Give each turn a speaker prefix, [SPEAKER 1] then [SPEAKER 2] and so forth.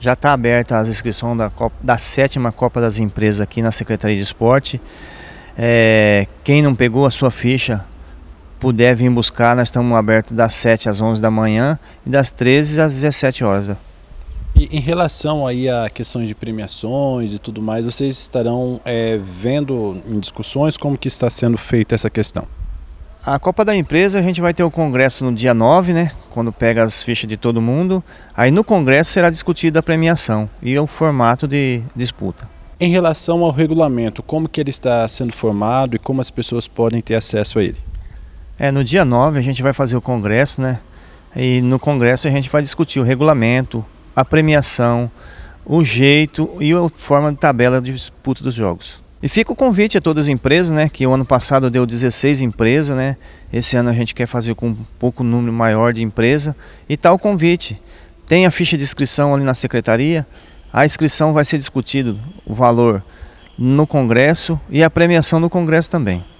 [SPEAKER 1] Já está aberta as inscrições da, da sétima Copa das Empresas aqui na Secretaria de Esporte. É, quem não pegou a sua ficha puder vir buscar, nós estamos abertos das 7 às 11 da manhã e das 13 às 17 horas.
[SPEAKER 2] E em relação aí a questões de premiações e tudo mais, vocês estarão é, vendo em discussões como que está sendo feita essa questão? A Copa da Empresa, a gente vai ter o
[SPEAKER 1] congresso no dia 9, né? quando pega as fichas de todo mundo. Aí no Congresso será discutida a premiação
[SPEAKER 2] e o formato de disputa. Em relação ao regulamento, como que ele está sendo formado e como as pessoas podem ter acesso a ele? É, no dia 9 a gente vai fazer o congresso, né? E no congresso a gente vai discutir o regulamento, a premiação,
[SPEAKER 1] o jeito e a forma de tabela de disputa dos jogos. E fica o convite a todas as empresas, né? Que o ano passado deu 16 empresas, né? Esse ano a gente quer fazer com um pouco número maior de empresa. E tal tá convite. Tem a ficha de inscrição ali na secretaria. A inscrição vai ser discutido o valor no congresso e a premiação no congresso também.